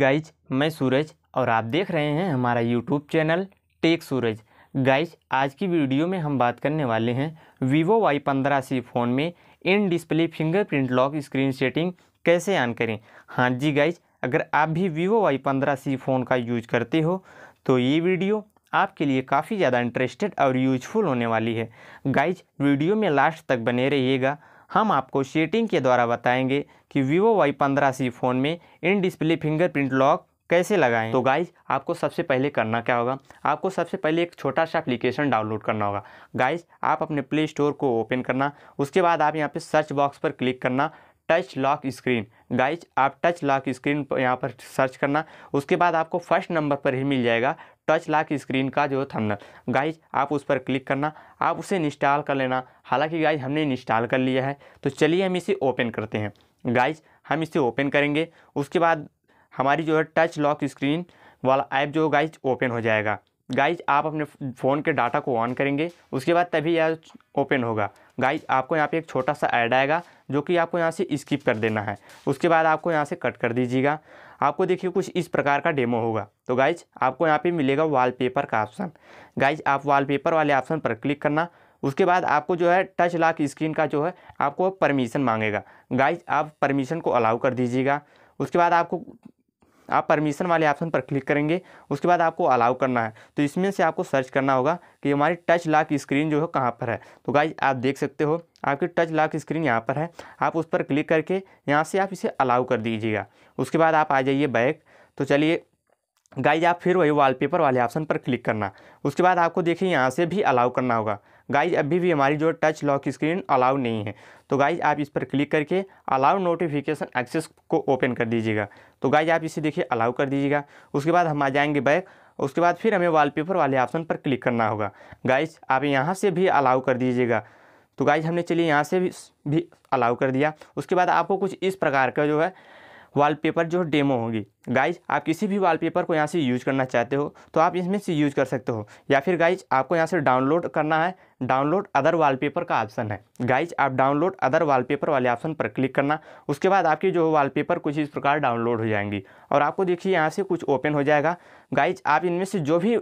guys मैं सूरज और आप देख रहे हैं हमारा YouTube channel tech Suraj guys आज की वीडियो में हम बात करने वाले हैं वीवो वाई पंद्रह सी फ़ोन में in display fingerprint lock screen setting कैसे ऑन करें हाँ जी गाइज अगर आप भी वीवो वाई पंद्रह सी फ़ोन का यूज करते हो तो ये वीडियो आपके लिए काफ़ी ज़्यादा इंटरेस्टेड और यूजफुल होने वाली है गाइज वीडियो में लास्ट तक बने रहिएगा हम आपको शेटिंग के द्वारा बताएंगे कि वीवो वाई पंद्रह सी फ़ोन में इन डिस्प्ले फिंगरप्रिंट लॉक कैसे लगाएं तो गाइज आपको सबसे पहले करना क्या होगा आपको सबसे पहले एक छोटा सा एप्लीकेशन डाउनलोड करना होगा गाइज आप अपने प्ले स्टोर को ओपन करना उसके बाद आप यहाँ पर सर्च बॉक्स पर क्लिक करना टच लॉक स्क्रीन गाइज आप टच लॉक स्क्रीन यहाँ पर सर्च करना उसके बाद आपको फर्स्ट नंबर पर ही मिल जाएगा टच लॉक स्क्रीन का जो थंबनेल गाइज आप उस पर क्लिक करना आप उसे इंस्टॉल कर लेना हालांकि गाइज हमने इंस्टॉल कर लिया है तो चलिए हम इसे ओपन करते हैं गाइज हम इसे ओपन करेंगे उसके बाद हमारी जो है टच लॉक स्क्रीन वाला ऐप जो गाइज ओपन हो जाएगा गाइज आप अपने फ़ोन के डाटा को ऑन करेंगे उसके बाद तभी यह ओपन होगा गाइज आपको यहाँ पे एक छोटा सा ऐड आएगा जो कि आपको यहाँ से स्किप कर देना है उसके बाद आपको यहाँ से कट कर दीजिएगा आपको देखिए कुछ इस प्रकार का डेमो होगा तो गाइज आपको यहाँ पे मिलेगा वॉलपेपर का ऑप्शन गाइज आप वॉलपेपर वाले ऑप्शन पर क्लिक करना उसके बाद आपको जो है टच लाक स्क्रीन का जो है आपको परमिशन मांगेगा गाइज आप परमिशन को अलाउ कर दीजिएगा उसके बाद आपको आप परमिशन वाले ऑप्शन पर क्लिक करेंगे उसके बाद आपको अलाउ करना है तो इसमें से आपको सर्च करना होगा कि हमारी टच लॉक स्क्रीन जो है कहाँ पर है तो गाइज आप देख सकते हो आपकी टच लॉक स्क्रीन यहाँ पर है आप उस पर क्लिक करके यहाँ से आप इसे अलाउ कर दीजिएगा उसके बाद आप आ जाइए बैक तो चलिए गाइज आप फिर वही वॉलपेपर वाले ऑप्शन पर क्लिक करना उसके बाद आपको देखिए यहाँ से भी अलाउ करना होगा गाइज अभी भी हमारी जो टच लॉक स्क्रीन अलाउ नहीं है तो गाइज आप इस पर क्लिक करके अलाउ नोटिफिकेशन एक्सेस को ओपन कर दीजिएगा तो गाइज आप इसे देखिए अलाउ कर दीजिएगा उसके बाद हम आ जाएंगे बैक उसके बाद फिर हमें वॉलपेपर वाले ऑप्शन पर क्लिक करना होगा गाइज आप यहाँ से भी अलाउ कर दीजिएगा तो गाइज हमने चलिए यहाँ से भी, भी अलाउ कर दिया उसके बाद आपको कुछ इस प्रकार का जो है वॉलपेपर जो डेमो होगी गाइज आप किसी भी वॉलपेपर को यहाँ से यूज करना चाहते हो तो आप इसमें से यूज कर सकते हो या फिर गाइज आपको यहाँ से डाउनलोड करना है डाउनलोड अदर वॉलपेपर का ऑप्शन है गाइज आप डाउनलोड अदर वॉलपेपर वाले ऑप्शन पर क्लिक करना उसके बाद आपकी जो वॉलपेपर कुछ इस प्रकार डाउनलोड हो जाएंगी और आपको देखिए यहाँ से कुछ ओपन हो जाएगा गाइज आप इनमें से जो भी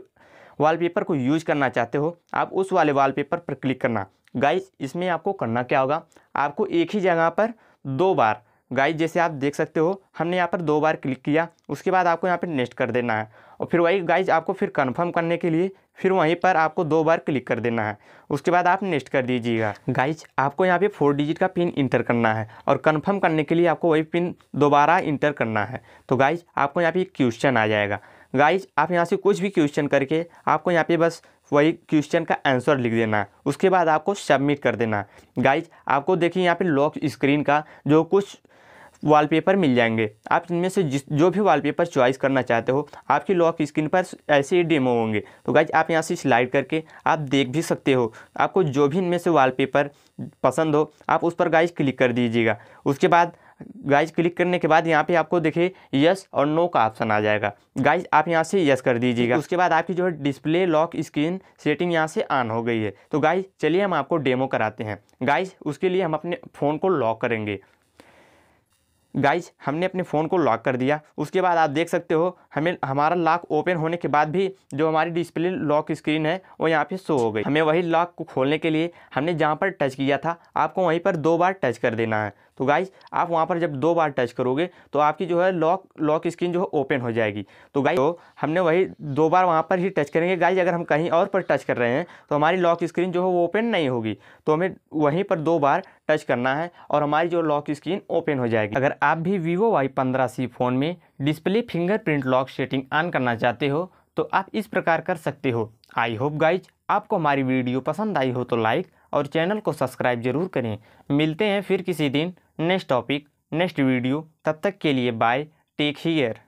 वॉलपेपर को यूज करना चाहते हो आप उस वाले वॉलपेपर पर क्लिक करना गाइज इसमें आपको करना क्या होगा आपको एक ही जगह पर दो बार गाइज जैसे आप देख सकते हो हमने यहाँ पर दो बार क्लिक किया उसके बाद आपको यहाँ पर नेक्स्ट कर देना है और फिर वही गाइज आपको फिर कंफर्म करने के लिए फिर वहीं पर आपको दो बार क्लिक कर देना है उसके बाद आप नेक्स्ट कर दीजिएगा गाइज आपको यहाँ पे फोर डिजिट का पिन इंटर करना है और कंफर्म करने के लिए आपको वही पिन दोबारा इंटर करना है तो गाइज आपको यहाँ पे क्वेश्चन आ जाएगा गाइज आप यहाँ से कुछ भी क्वेश्चन करके आपको यहाँ पे बस वही क्वेश्चन का आंसर लिख देना है उसके बाद आपको सबमिट कर देना है गाइज आपको देखिए यहाँ पे लॉक स्क्रीन का जो कुछ वॉलपेपर मिल जाएंगे आप इनमें से जिस जो भी वॉलपेपर चॉइस करना चाहते हो आपकी लॉक स्क्रीन पर ऐसे ही डेमो होंगे तो गाइज आप यहाँ से स्लाइड करके आप देख भी सकते हो आपको जो भी इनमें से वॉलपेपर पसंद हो आप उस पर गाइज क्लिक कर दीजिएगा उसके बाद गाइज क्लिक करने के बाद यहाँ पे आपको देखिए यस और नो का ऑप्शन आ जाएगा गाइज आप यहाँ से यस कर दीजिएगा उसके बाद आपकी जो है डिस्प्ले लॉक स्क्रीन सेटिंग यहाँ से ऑन हो गई है तो गाइज चलिए हम आपको डेमो कराते हैं गाइज उसके लिए हम अपने फ़ोन को लॉक करेंगे गाइज हमने अपने फ़ोन को लॉक कर दिया उसके बाद आप देख सकते हो हमें हमारा लॉक ओपन होने के बाद भी जो हमारी डिस्प्ले लॉक स्क्रीन है वो यहाँ पे शो हो गई हमें वही लॉक को खोलने के लिए हमने जहाँ पर टच किया था आपको वहीं पर दो बार टच कर देना है तो गाइज आप वहाँ पर जब दो बार टच करोगे तो आपकी जो है लॉक लॉक स्क्रीन जो है ओपन हो जाएगी तो गाइज तो हमने वही दो बार वहाँ पर ही टच करेंगे गाइज अगर हम कहीं और पर टच कर रहे हैं तो हमारी लॉक स्क्रीन जो है वो ओपन नहीं होगी तो हमें वहीं पर दो बार टच करना है और हमारी जो लॉक स्क्रीन ओपन हो जाएगी अगर आप भी वीवो वाई पंद्रह सी फ़ोन में display fingerprint lock setting on करना चाहते हो तो आप इस प्रकार कर सकते हो आई होप गाइज आपको हमारी वीडियो पसंद आई हो तो लाइक और चैनल को सब्सक्राइब जरूर करें मिलते हैं फिर किसी दिन नेक्स्ट टॉपिक नेक्स्ट वीडियो तब तक के लिए बाय टेक हीयर